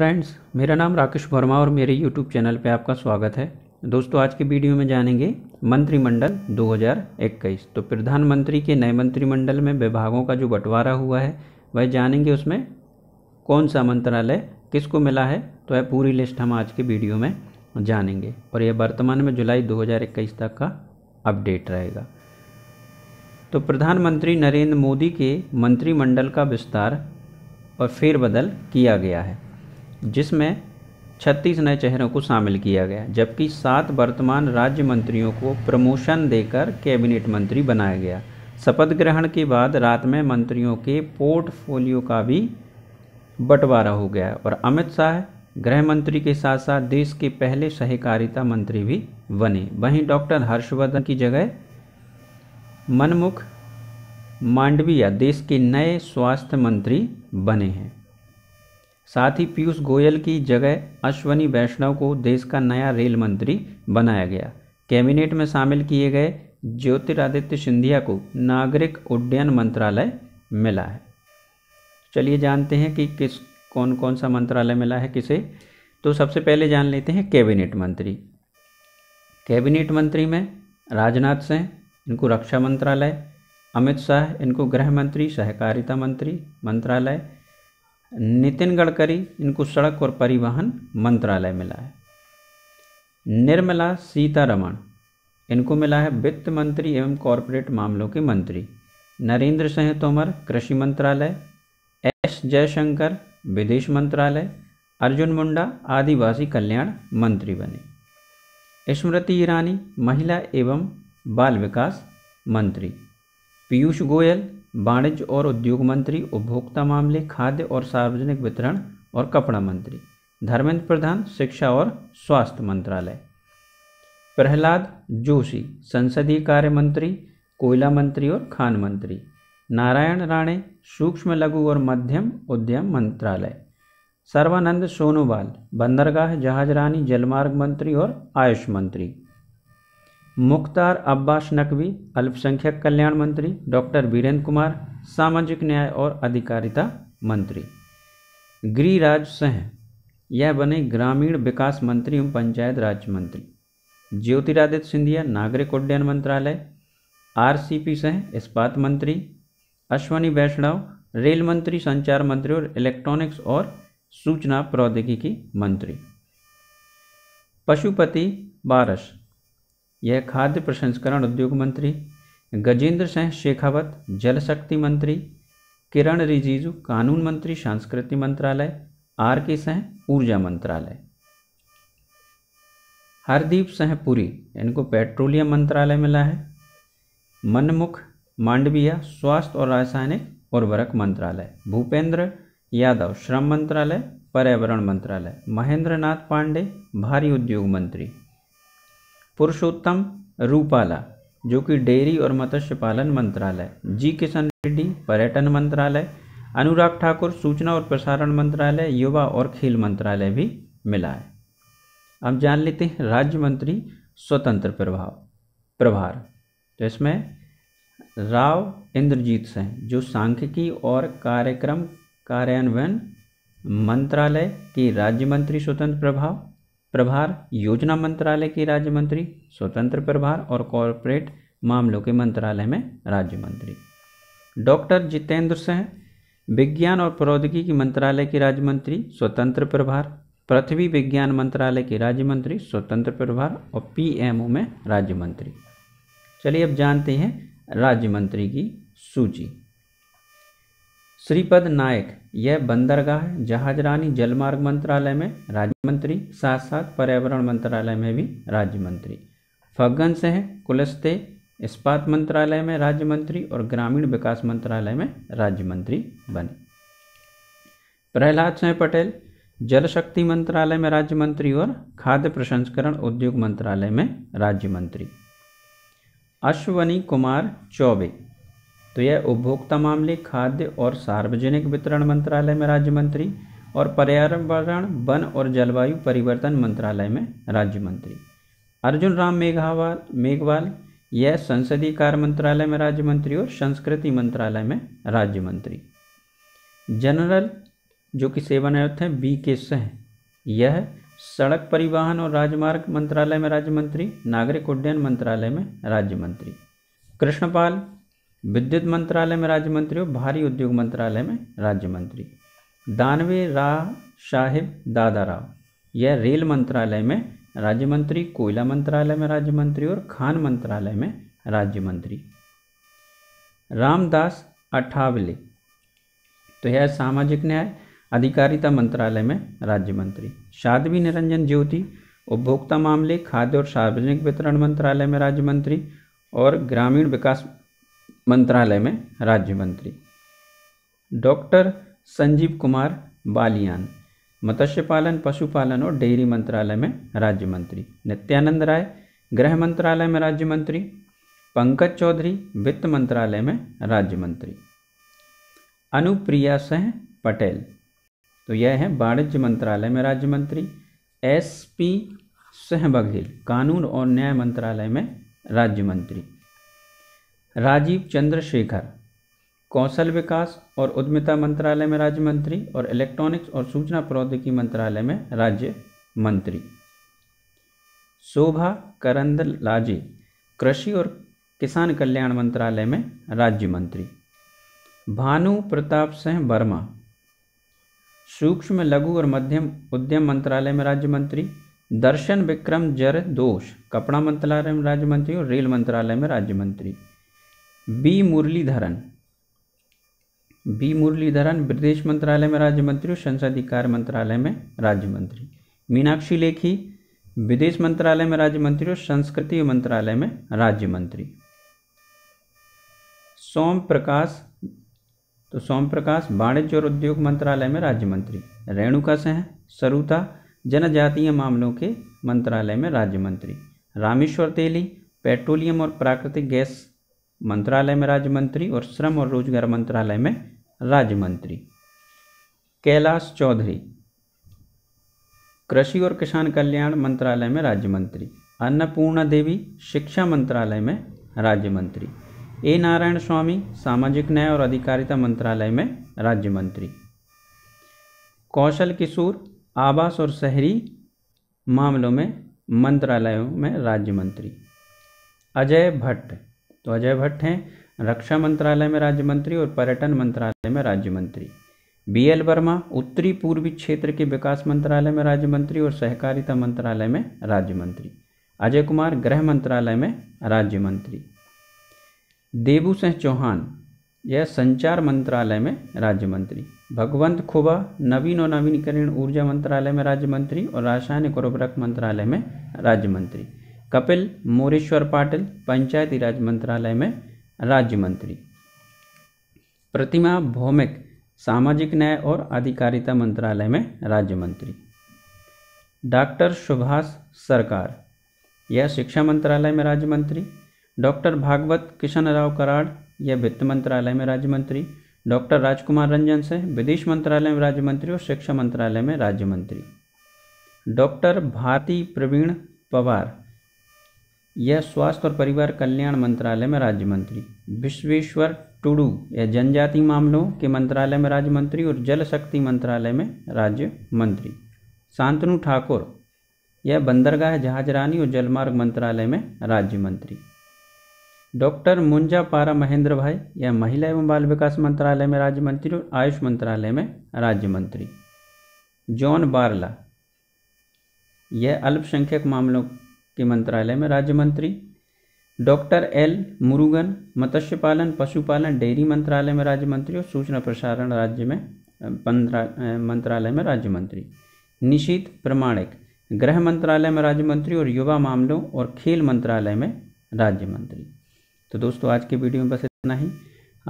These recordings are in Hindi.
फ्रेंड्स मेरा नाम राकेश वर्मा और मेरे यूट्यूब चैनल पे आपका स्वागत है दोस्तों आज के वीडियो में जानेंगे मंत्रिमंडल 2021 तो प्रधानमंत्री के नए मंत्रिमंडल में विभागों का जो बंटवारा हुआ है वह जानेंगे उसमें कौन सा मंत्रालय किसको मिला है तो यह पूरी लिस्ट हम आज के वीडियो में जानेंगे और यह वर्तमान में जुलाई दो तक का अपडेट रहेगा तो प्रधानमंत्री नरेंद्र मोदी के मंत्रिमंडल का विस्तार और फेरबदल किया गया है जिसमें 36 नए चेहरों को शामिल किया गया जबकि सात वर्तमान राज्य मंत्रियों को प्रमोशन देकर कैबिनेट मंत्री बनाया गया शपथ ग्रहण के बाद रात में मंत्रियों के पोर्टफोलियो का भी बंटवारा हो गया और अमित शाह गृह मंत्री के साथ साथ देश के पहले सहकारिता मंत्री भी बने वहीं डॉक्टर हर्षवर्धन की जगह मनमुख मांडविया देश के नए स्वास्थ्य मंत्री बने हैं साथ ही पीयूष गोयल की जगह अश्वनी वैष्णव को देश का नया रेल मंत्री बनाया गया कैबिनेट में शामिल किए गए ज्योतिरादित्य सिंधिया को नागरिक उड्डयन मंत्रालय मिला है चलिए जानते हैं कि किस कौन कौन सा मंत्रालय मिला है किसे तो सबसे पहले जान लेते हैं कैबिनेट मंत्री कैबिनेट मंत्री में राजनाथ सिंह इनको रक्षा मंत्रालय अमित शाह इनको गृह मंत्री सहकारिता मंत्री मंत्रालय नितिन गडकरी इनको सड़क और परिवहन मंत्रालय मिला है निर्मला सीतारमण इनको मिला है वित्त मंत्री एवं कॉरपोरेट मामलों के मंत्री नरेंद्र सिंह तोमर कृषि मंत्रालय एस जयशंकर विदेश मंत्रालय अर्जुन मुंडा आदिवासी कल्याण मंत्री बने स्मृति ईरानी महिला एवं बाल विकास मंत्री पीयूष गोयल वाणिज्य और उद्योग मंत्री उपभोक्ता मामले खाद्य और सार्वजनिक वितरण और कपड़ा मंत्री धर्मेंद्र प्रधान शिक्षा और स्वास्थ्य मंत्रालय प्रहलाद जोशी संसदीय कार्य मंत्री कोयला मंत्री और खान मंत्री नारायण राणे सूक्ष्म लघु और मध्यम उद्यम मंत्रालय सर्वानंद सोनोवाल बंदरगाह जहाजरानी जलमार्ग मंत्री और आयुष मंत्री मुख्तार अब्बास नकवी अल्पसंख्यक कल्याण मंत्री डॉक्टर वीरेंद्र कुमार सामाजिक न्याय और अधिकारिता मंत्री गिरिराज सिंह यह बने ग्रामीण विकास मंत्री एवं पंचायत राज मंत्री ज्योतिरादित्य सिंधिया नागरिक उड्डयन मंत्रालय आर सी पी सिंह इस्पात मंत्री अश्वनी वैष्णव रेल मंत्री संचार मंत्री और इलेक्ट्रॉनिक्स और सूचना प्रौद्योगिकी मंत्री पशुपति बारस यह खाद्य प्रसंस्करण उद्योग मंत्री गजेंद्र सिंह शेखावत जल शक्ति मंत्री किरण रिजिजू कानून मंत्री सांस्कृति मंत्रालय आर के सिंह ऊर्जा मंत्रालय हरदीप सिंह पुरी इनको पेट्रोलियम मंत्रालय मिला है मनमुख मांडविया स्वास्थ्य और रासायनिक उर्वरक मंत्रालय भूपेंद्र यादव श्रम मंत्रालय पर्यावरण मंत्रालय महेंद्र नाथ पांडे भारी उद्योग मंत्री पुरुषोत्तम रूपाला जो कि डेयरी और मत्स्य पालन मंत्रालय जी किशन रेड्डी पर्यटन मंत्रालय अनुराग ठाकुर सूचना और प्रसारण मंत्रालय युवा और खेल मंत्रालय भी मिला है अब जान लेते हैं राज्य मंत्री स्वतंत्र प्रभाव प्रभार तो इसमें राव इंद्रजीत सिंह जो सांख्यिकी और कार्यक्रम कार्यान्वयन मंत्रालय के राज्य मंत्री स्वतंत्र प्रभाव प्रभार योजना मंत्रालय के राज्य मंत्री स्वतंत्र प्रभार और कॉरपोरेट मामलों के मंत्रालय में राज्य मंत्री डॉक्टर जितेंद्र सिंह विज्ञान और प्रौद्योगिकी मंत्रालय के राज्य मंत्री स्वतंत्र प्रभार पृथ्वी विज्ञान मंत्रालय के राज्य मंत्री स्वतंत्र प्रभार और पीएमओ में राज्य मंत्री चलिए अब जानते हैं राज्य मंत्री की सूची श्रीपद नायक यह बंदरगाह जहाजरानी जलमार्ग मंत्रालय में राज्य मंत्री साथ साथ पर्यावरण मंत्रालय में भी राज्य मंत्री फग्गन सिंह कुलस्ते इस्पात मंत्रालय में राज्य मंत्री और ग्रामीण विकास मंत्रालय में राज्य मंत्री बने प्रहलाद सिंह पटेल जल शक्ति मंत्रालय में राज्य मंत्री और खाद्य प्रसंस्करण उद्योग मंत्रालय में राज्य मंत्री अश्वनी कुमार चौबे तो यह उपभोक्ता मामले खाद्य और सार्वजनिक वितरण मंत्रालय में राज्य मंत्री और पर्यावरण वन और जलवायु परिवर्तन मंत्रालय में राज्य मंत्री अर्जुन राम मेघावाल मेघवाल यह संसदीय कार्य मंत्रालय में राज्य मंत्री और संस्कृति मंत्रालय में राज्य मंत्री जनरल जो कि सेवानिवृत्त हैं बी के सिंह यह सड़क परिवहन और राजमार्ग मंत्रालय में राज्य मंत्री नागरिक उड्डयन मंत्रालय में राज्य मंत्री कृष्णपाल विद्युत मंत्रालय में राज्य मंत्री और भारी उद्योग मंत्रालय में राज्य मंत्री दानवे राव साहिब दादा राव यह रेल मंत्रालय में राज्य मंत्री कोयला मंत्रालय में राज्य मंत्री और खान मंत्रालय में राज्य मंत्री रामदास अठावले तो यह सामाजिक न्याय अधिकारिता मंत्रालय में राज्य मंत्री साध्वी निरंजन ज्योति उपभोक्ता मामले खाद्य और सार्वजनिक वितरण मंत्रालय में राज्य मंत्री और ग्रामीण विकास मंत्रालय में राज्य मंत्री डॉक्टर संजीव कुमार बालियान मत्स्य पालन पशुपालन और डेयरी मंत्रालय में राज्य मंत्री नित्यानंद राय गृह मंत्रालय में राज्य मंत्री पंकज चौधरी वित्त मंत्रालय में राज्य मंत्री अनुप्रिया सिंह पटेल तो यह है वाणिज्य मंत्रालय में राज्य मंत्री एस पी सिंह बघेल कानून और न्याय मंत्रालय में राज्य मंत्री राजीव चंद्रशेखर कौशल विकास और उद्यमिता मंत्रालय में राज्य मंत्री और इलेक्ट्रॉनिक्स और सूचना प्रौद्योगिकी मंत्रालय में राज्य मंत्री शोभा करंद लाजे कृषि और किसान कल्याण मंत्रालय में राज्य मंत्री भानु प्रताप सिंह वर्मा सूक्ष्म लघु और मध्यम उद्यम मंत्रालय में राज्य मंत्री दर्शन विक्रम जर दोष कपड़ा मंत्रालय में राज्य मंत्री और रेल मंत्रालय में राज्य मंत्री बी मुरलीधरन बी मुरलीधरन विदेश मंत्रालय में राज्य मंत्री और संसदीय कार्य मंत्रालय में राज्य मंत्री मीनाक्षी लेखी विदेश मंत्रालय में राज्य मंत्री और संस्कृति मंत्रालय में राज्य मंत्री सोम प्रकाश तो सोम प्रकाश वाणिज्य और उद्योग मंत्रालय में राज्य मंत्री रेणुका सिंह सरुता जनजातीय मामलों के मंत्रालय में राज्य मंत्री रामेश्वर तेली पेट्रोलियम और प्राकृतिक गैस मंत्रालय में राज्य मंत्री और श्रम और रोजगार मंत्रालय में राज्य मंत्री कैलाश चौधरी कृषि और किसान कल्याण मंत्रालय में राज्य मंत्री अन्नपूर्णा देवी शिक्षा मंत्रालय में राज्य मंत्री ए नारायण स्वामी सामाजिक न्याय और अधिकारिता मंत्रालय में राज्य मंत्री कौशल किशोर आवास और शहरी मामलों में मंत्रालयों में राज्य मंत्री अजय भट्ट तो अजय भट्ट हैं रक्षा मंत्रालय में राज्य मंत्री और पर्यटन मंत्रालय में राज्य मंत्री बी एल वर्मा उत्तरी पूर्वी क्षेत्र के विकास मंत्रालय में राज्य मंत्री और सहकारिता मंत्रालय में राज्य मंत्री अजय कुमार गृह मंत्रालय में राज्य मंत्री देबू सिंह चौहान यह संचार मंत्रालय में राज्य मंत्री भगवंत खुबा नवीन और नवीनीकरण ऊर्जा मंत्रालय में राज्य मंत्री और रासायनिक उर्वरक मंत्रालय में राज्य मंत्री कपिल मोरेश्वर पाटिल पंचायती राज मंत्रालय में राज्य मंत्री प्रतिमा भौमिक सामाजिक न्याय और अधिकारिता मंत्रालय में राज्य मंत्री डॉक्टर सुभाष सरकार यह शिक्षा मंत्रालय में राज्य मंत्री डॉक्टर भागवत किशन राव कराड़ यह वित्त मंत्रालय में राज्य मंत्री डॉक्टर राजकुमार रंजन सिंह विदेश मंत्रालय में राज्य मंत्री और शिक्षा मंत्रालय में राज्य मंत्री डॉक्टर भारती प्रवीण पवार यह स्वास्थ्य और परिवार कल्याण मंत्रालय में राज्य मंत्री विश्वेश्वर टुडू यह जनजाति मामलों के मंत्रालय में राज्य मंत्री और जल शक्ति मंत्रालय में राज्य मंत्री शांतनु ठाकुर यह बंदरगाह जहाजरानी और जलमार्ग मंत्रालय में राज्य मंत्री डॉक्टर मुंजा पारा महेंद्र भाई यह महिला एवं बाल विकास मंत्रालय में राज्य मंत्री और आयुष मंत्रालय में राज्य मंत्री जॉन बारला यह अल्पसंख्यक मामलों के मंत्रालय में राज्य मंत्री डॉक्टर एल मुरुगन मत्स्य पालन पशुपालन डेयरी मंत्रालय में राज्य मंत्री और सूचना प्रसारण राज्य में मंत्रालय में राज्य मंत्री निशीत प्रमाणिक गृह मंत्रालय में राज्य मंत्री और युवा मामलों और खेल मंत्रालय में राज्य मंत्री तो दोस्तों आज के वीडियो में बस इतना ही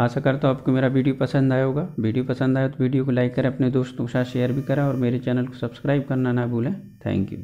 आशा करता हूँ आपको मेरा वीडियो पसंद आया होगा वीडियो पसंद आया तो वीडियो को लाइक करें अपने दोस्तों के साथ शेयर भी करें और मेरे चैनल को सब्सक्राइब करना ना भूलें थैंक यू